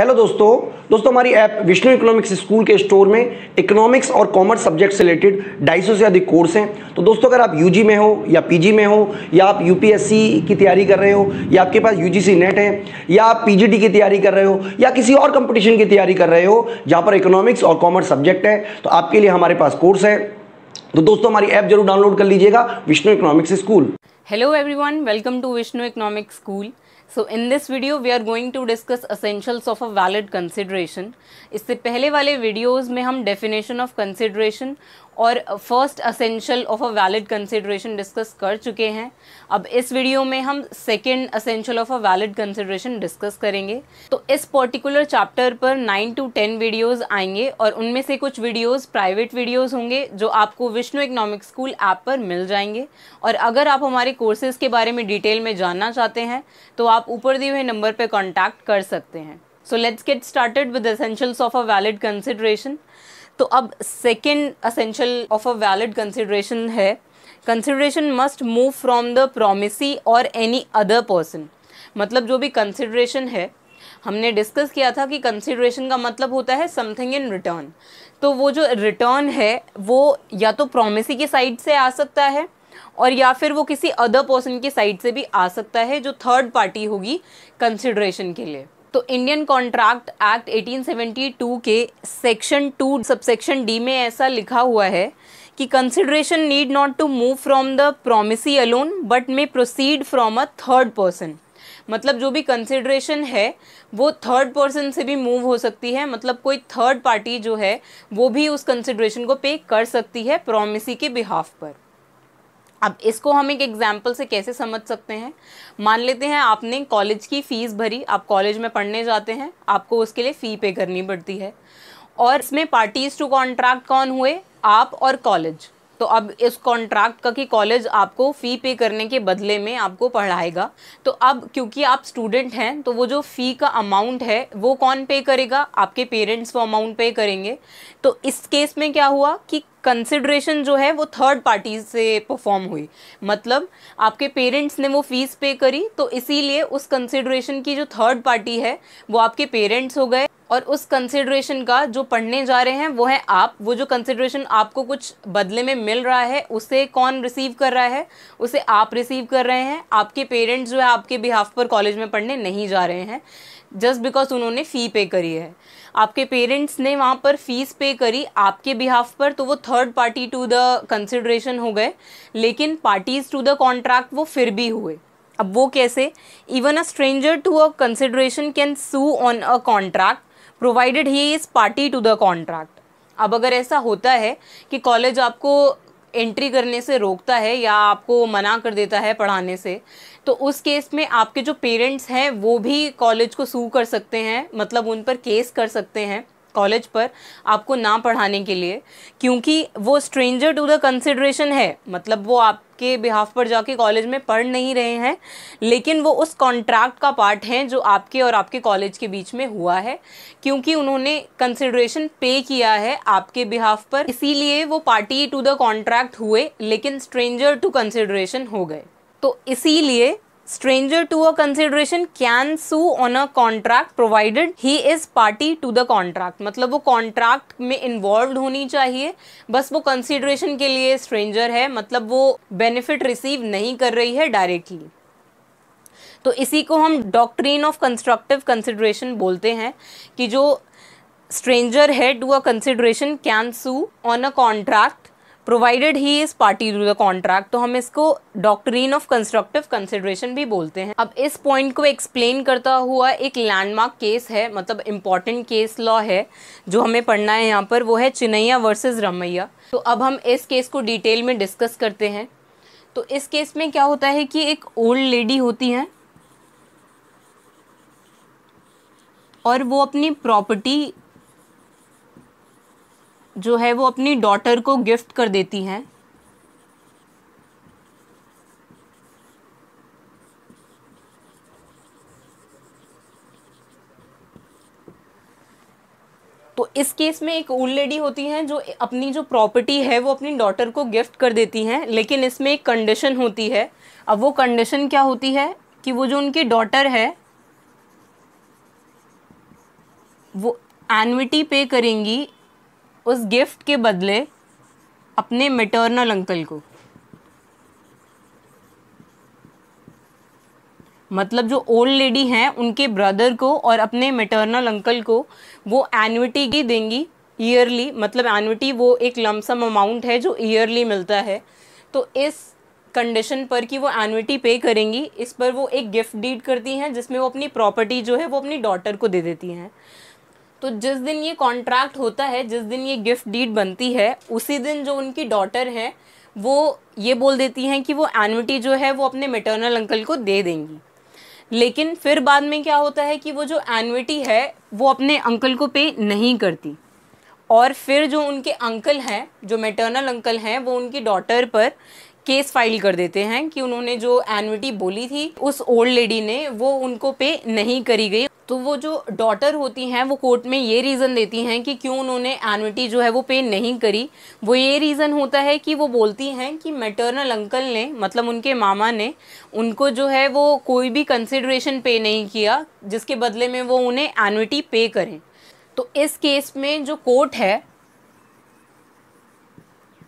hello दोस्तों दोस्तों हमारी ऐप विष्णु इकोनॉमिक्स स्कूल के स्टोर में इकोनॉमिक्स और कॉमर्स सब्जेक्ट से रिलेटेड ढाई से अधिक कोर्स हैं तो दोस्तों अगर आप यूजी में हो या पीजी में हो या आप यूपीएससी की तैयारी कर रहे हो या आपके पास यूजीसी नेट है या आप पीजीटी की तैयारी कर रहे हो या किसी और कंपटीशन की तैयारी कर रहे हो जहाँ पर इकोनॉमिक्स और कॉमर्स सब्जेक्ट है तो आपके लिए हमारे पास कोर्स है तो दोस्तों हमारी ऐप जरूर डाउनलोड कर लीजिएगा Vishnu economics school hello everyone welcome to Vishnu economics school so in this video we are going to discuss essentials of a valid consideration इससे पहले वाले वीडियोज में हम डेफिनेशन ऑफ कंसिड्रेशन और first essential of a valid consideration discuss कर चुके हैं अब इस वीडियो में हम second essential of a valid consideration discuss करेंगे तो इस पर्टिकुलर चैप्टर पर नाइन टू टेन वीडियोज़ आएंगे और उनमें से कुछ वीडियोज़ प्राइवेट वीडियोज़ होंगे जो आपको विष्णु इकनॉमिक स्कूल ऐप पर मिल जाएंगे और अगर आप हमारे कोर्सेज़ के बारे में डिटेल में जानना चाहते हैं तो आप ऊपर दिए हुए नंबर पर कॉन्टैक्ट कर सकते हैं so let's get started with essentials of a valid consideration तो अब second essential of a valid consideration है consideration must move from the promisee और एनी अदर पर्सन मतलब जो भी कंसिडरेशन है हमने डिस्कस किया था कि कंसिडरेशन का मतलब होता है समथिंग इन रिटर्न तो वो जो रिटर्न है वो या तो प्रोमिसी की साइड से आ सकता है और या फिर वो किसी अदर पर्सन की साइड से भी आ सकता है जो थर्ड पार्टी होगी कंसिडरेशन के लिए तो इंडियन कॉन्ट्रैक्ट एक्ट 1872 के सेक्शन टू सबसेक्शन डी में ऐसा लिखा हुआ है कि consideration need not to move from the promisee alone but may proceed from a third person मतलब जो भी कंसिड्रेशन है वो थर्ड पर्सन से भी मूव हो सकती है मतलब कोई थर्ड पार्टी जो है वो भी उस कंसिड्रेशन को पे कर सकती है प्रोमिसी के बिहाफ पर अब इसको हम एक एग्जाम्पल से कैसे समझ सकते हैं मान लेते हैं आपने कॉलेज की फ़ीस भरी आप कॉलेज में पढ़ने जाते हैं आपको उसके लिए फ़ी पे करनी पड़ती है और इसमें पार्टीज़ टू कॉन्ट्रैक्ट कौन हुए आप और कॉलेज तो अब इस कॉन्ट्रैक्ट का कि कॉलेज आपको फ़ी पे करने के बदले में आपको पढ़ाएगा तो अब क्योंकि आप स्टूडेंट हैं तो वो जो फ़ी का अमाउंट है वो कौन पे करेगा आपके पेरेंट्स वो अमाउंट पे करेंगे तो इस केस में क्या हुआ कि कंसिड्रेशन जो है वो थर्ड पार्टी से परफॉर्म हुई मतलब आपके पेरेंट्स ने वो फीस पे करी तो इसीलिए उस कंसिड्रेशन की जो थर्ड पार्टी है वो आपके पेरेंट्स हो गए और उस कंसिड्रेशन का जो पढ़ने जा रहे हैं वो है आप वो जो कंसिड्रेशन आपको कुछ बदले में मिल रहा है उसे कौन रिसीव कर रहा है उसे आप रिसीव कर रहे हैं आपके पेरेंट्स जो है आपके बिहाफ पर कॉलेज में पढ़ने नहीं जा रहे हैं जस्ट बिकॉज उन्होंने फ़ी पे करी है आपके पेरेंट्स ने वहाँ पर फीस पे करी आपके बिहाफ पर तो वो third party to the consideration हो गए लेकिन पार्टीज टू द कॉन्ट्रैक्ट वो फिर भी हुए अब वो कैसे even a stranger to a consideration can sue on a contract provided he is party to the contract अब अगर ऐसा होता है कि कॉलेज आपको एंट्री करने से रोकता है या आपको मना कर देता है पढ़ाने से तो उस केस में आपके जो पेरेंट्स हैं वो भी कॉलेज को सू कर सकते हैं मतलब उन पर केस कर सकते हैं कॉलेज पर आपको ना पढ़ाने के लिए क्योंकि वो स्ट्रेंजर टू द कंसिड्रेशन है मतलब वो आपके बिहाफ पर जाके कॉलेज में पढ़ नहीं रहे हैं लेकिन वो उस कॉन्ट्रैक्ट का पार्ट हैं जो आपके और आपके कॉलेज के बीच में हुआ है क्योंकि उन्होंने कंसिड्रेशन पे किया है आपके बिहाफ पर इसीलिए वो पार्टी टू द कॉन्ट्रैक्ट हुए लेकिन स्ट्रेंजर टू कंसिड्रेशन हो गए तो इसीलिए stranger to a consideration can sue on a contract provided he is party to the contract मतलब वो कॉन्ट्रैक्ट में इन्वॉल्व होनी चाहिए बस वो कंसिडरेशन के लिए स्ट्रेंजर है मतलब वो बेनिफिट रिसीव नहीं कर रही है डायरेक्टली तो इसी को हम डॉक्ट्रीन ऑफ कंस्ट्रक्टिव कंसिडरेशन बोलते हैं कि जो स्ट्रेंजर है to a consideration can sue on a contract provided he is party to the contract तो हम इसको डॉक्ट्रीन ऑफ कंस्ट्रक्टिव कंसिडरेशन भी बोलते हैं अब इस पॉइंट को एक्सप्लेन करता हुआ एक लैंडमार्क केस है मतलब इम्पॉर्टेंट केस लॉ है जो हमें पढ़ना है यहाँ पर वो है चिनैया वर्सेज रमैया तो अब हम इस केस को डिटेल में डिस्कस करते हैं तो इस केस में क्या होता है कि एक ओल्ड लेडी होती है और वो अपनी प्रॉपर्टी जो है वो अपनी डॉटर को गिफ्ट कर देती हैं तो इस केस में एक ओल्ड लेडी होती हैं जो अपनी जो प्रॉपर्टी है वो अपनी डॉटर को गिफ्ट कर देती हैं लेकिन इसमें एक कंडीशन होती है अब वो कंडीशन क्या होती है कि वो जो उनकी डॉटर है वो एनविटी पे करेंगी उस गिफ्ट के बदले अपने मेटर्नल अंकल को मतलब जो ओल्ड लेडी हैं उनके ब्रदर को और अपने मेटर्नल अंकल को वो एनुटी की देंगी ईयरली मतलब एनुटी वो एक लमसम अमाउंट है जो ईयरली मिलता है तो इस कंडीशन पर कि वो एनुटी पे करेंगी इस पर वो एक गिफ्ट डीड करती हैं जिसमें वो अपनी प्रॉपर्टी जो है वो अपनी डॉटर को दे देती हैं तो जिस दिन ये कॉन्ट्रैक्ट होता है जिस दिन ये गिफ्ट डीड बनती है उसी दिन जो उनकी डॉटर है वो ये बोल देती हैं कि वो एनविटी जो है वो अपने मेटर्नल अंकल को दे देंगी लेकिन फिर बाद में क्या होता है कि वो जो एनविटी है वो अपने अंकल को पे नहीं करती और फिर जो उनके अंकल हैं जो मेटर्नल अंकल हैं वो उनकी डॉटर पर केस फाइल कर देते हैं कि उन्होंने जो एनविटी बोली थी उस ओल्ड लेडी ने वो उनको पे नहीं करी गई तो वो जो डॉटर होती हैं वो कोर्ट में ये रीज़न देती हैं कि क्यों उन्होंने एनविटी जो है वो पे नहीं करी वो ये रीज़न होता है कि वो बोलती हैं कि मैटर्नल अंकल ने मतलब उनके मामा ने उनको जो है वो कोई भी कंसिड्रेशन पे नहीं किया जिसके बदले में वो उन्हें एनविटी पे करें तो इस केस में जो कोर्ट है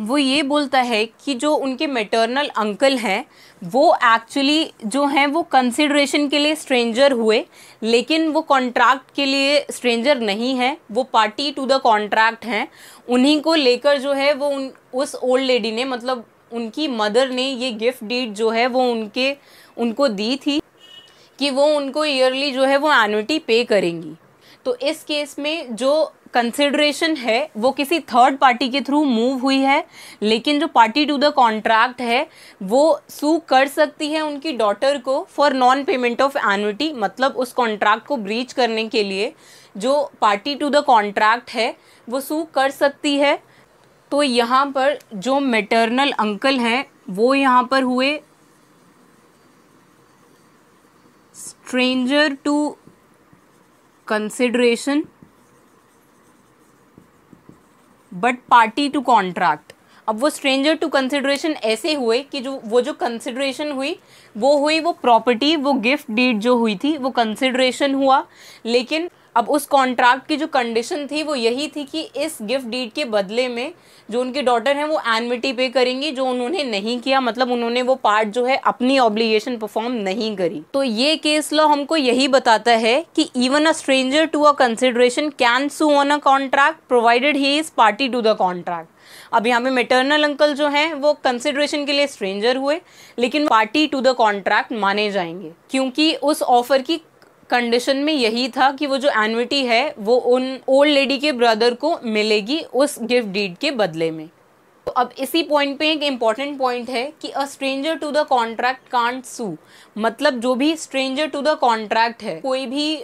वो ये बोलता है कि जो उनके मेटर्नल अंकल हैं वो एक्चुअली जो हैं वो कंसिड्रेशन के लिए स्ट्रेंजर हुए लेकिन वो कॉन्ट्रैक्ट के लिए स्ट्रेंजर नहीं हैं वो पार्टी टू द कॉन्ट्रैक्ट हैं उन्हीं को लेकर जो है वो उन उस ओल्ड लेडी ने मतलब उनकी मदर ने ये गिफ्ट डीड जो है वो उनके उनको दी थी कि वो उनको ईयरली जो है वो एनुटी पे करेंगी तो इस केस में जो कंसिडरेशन है वो किसी थर्ड पार्टी के थ्रू मूव हुई है लेकिन जो पार्टी टू द कॉन्ट्रैक्ट है वो सू कर सकती है उनकी डॉटर को for non payment of annuity मतलब उस कॉन्ट्रैक्ट को ब्रीच करने के लिए जो पार्टी टू द कॉन्ट्रैक्ट है वो सू कर सकती है तो यहाँ पर जो मेटर्नल अंकल हैं वो यहाँ पर हुए stranger to consideration but party to contract अब वो स्ट्रेंजर टू कंसिडरेशन ऐसे हुए कि जो वो जो कंसिडरेशन हुई वो हुई वो प्रॉपर्टी वो गिफ्ट डीड जो हुई थी वो कंसिडरेशन हुआ लेकिन अब उस कॉन्ट्रैक्ट की जो कंडीशन थी वो यही थी कि इस गिफ्ट डीड के बदले में जो उनकी डॉटर हैं वो एनमिटी पे करेंगी जो उन्होंने नहीं किया मतलब उन्होंने वो पार्ट जो है अपनी ऑब्लिगेशन परफॉर्म नहीं करी तो ये केस लॉ हमको यही बताता है कि even a stranger to a consideration can sue on a contract provided he is party to the contract अब यहाँ पे मेटर्नल अंकल जो हैं वो कंसिडरेशन के लिए स्ट्रेंजर हुए लेकिन पार्टी टू द कॉन्ट्रैक्ट माने जाएंगे क्योंकि उस ऑफर की कंडीशन में यही था कि वो जो एनविटी है वो उन ओल्ड लेडी के ब्रदर को मिलेगी उस गिफ्ट डीड के बदले में तो अब इसी पॉइंट पे एक इम्पॉर्टेंट पॉइंट है कि a stranger to the contract can't sue मतलब जो भी स्ट्रेंजर टू द कॉन्ट्रैक्ट है कोई भी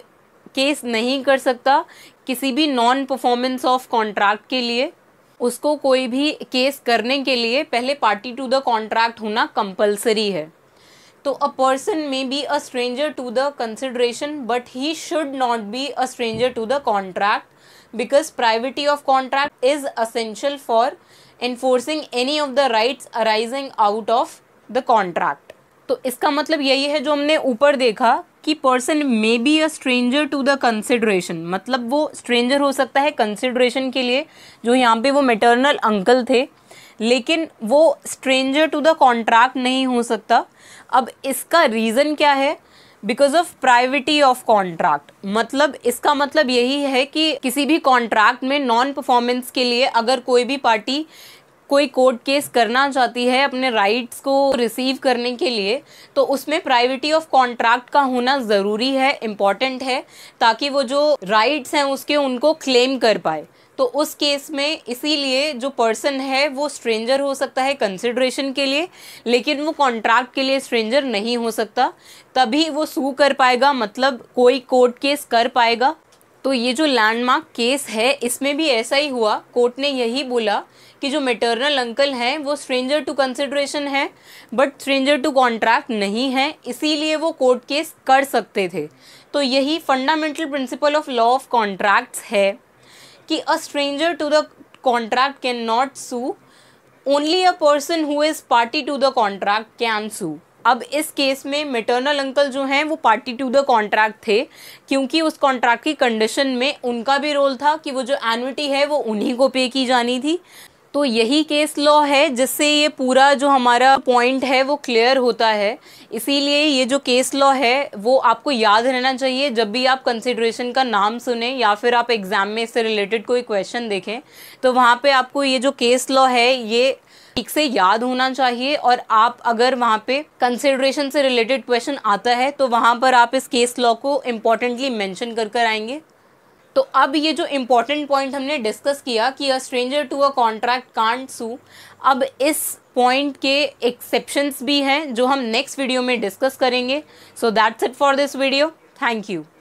केस नहीं कर सकता किसी भी नॉन परफॉर्मेंस ऑफ कॉन्ट्रैक्ट के लिए उसको कोई भी केस करने के लिए पहले पार्टी टू द कॉन्ट्रैक्ट होना कंपलसरी है तो a person may be a stranger to the consideration but he should not be a stranger to the contract because privity of contract is essential for enforcing any of the rights arising out of the contract तो इसका मतलब यही है जो हमने ऊपर देखा कि person may be a stranger to the consideration मतलब वो स्ट्रेंजर हो सकता है कंसिडरेशन के लिए जो यहाँ पे वो मेटर्नल अंकल थे लेकिन वो स्ट्रेंजर टू द कॉन्ट्रैक्ट नहीं हो सकता अब इसका रीज़न क्या है because of privity of contract मतलब इसका मतलब यही है कि किसी भी कॉन्ट्रैक्ट में नॉन परफॉर्मेंस के लिए अगर कोई भी पार्टी कोई कोर्ट केस करना चाहती है अपने राइट्स को रिसीव करने के लिए तो उसमें प्राइवेटी ऑफ कॉन्ट्रैक्ट का होना ज़रूरी है इम्पॉर्टेंट है ताकि वो जो राइट्स हैं उसके उनको क्लेम कर पाए तो उस केस में इसीलिए जो पर्सन है वो स्ट्रेंजर हो सकता है कंसिड्रेशन के लिए लेकिन वो कॉन्ट्रैक्ट के लिए स्ट्रेंजर नहीं हो सकता तभी वो सू कर पाएगा मतलब कोई कोर्ट केस कर पाएगा तो ये जो लैंडमार्क केस है इसमें भी ऐसा ही हुआ कोर्ट ने यही बोला कि जो मेटर्नल अंकल हैं वो स्ट्रेंजर टू कंसिड्रेशन है बट स्ट्रेंजर टू कॉन्ट्रैक्ट नहीं है इसीलिए वो कोर्ट केस कर सकते थे तो यही fundamental principle of law of contracts है कि a stranger to the contract can not sue only a person who is party to the contract can sue अब इस केस में मेटर्नल अंकल जो हैं वो पार्टी टू द कॉन्ट्रैक्ट थे क्योंकि उस कॉन्ट्रैक्ट की कंडीशन में उनका भी रोल था कि वो जो एनुटी है वो उन्हीं को पे की जानी थी तो यही केस लॉ है जिससे ये पूरा जो हमारा पॉइंट है वो क्लियर होता है इसीलिए ये जो केस लॉ है वो आपको याद रहना चाहिए जब भी आप कंसिड्रेशन का नाम सुने या फिर आप एग्ज़ाम में इससे रिलेटेड कोई क्वेश्चन देखें तो वहाँ पे आपको ये जो केस लॉ है ये ठीक से याद होना चाहिए और आप अगर वहाँ पे कंसिड्रेशन से रिलेटेड क्वेश्चन आता है तो वहाँ पर आप इस केस लॉ को इम्पोर्टेंटली मेंशन कर कर आएंगे तो अब ये जो इम्पोर्टेंट पॉइंट हमने डिस्कस किया कि a stranger to a contract can't sue अब इस पॉइंट के एक्सेप्शंस भी हैं जो हम नेक्स्ट वीडियो में डिस्कस करेंगे so that's it for this video thank you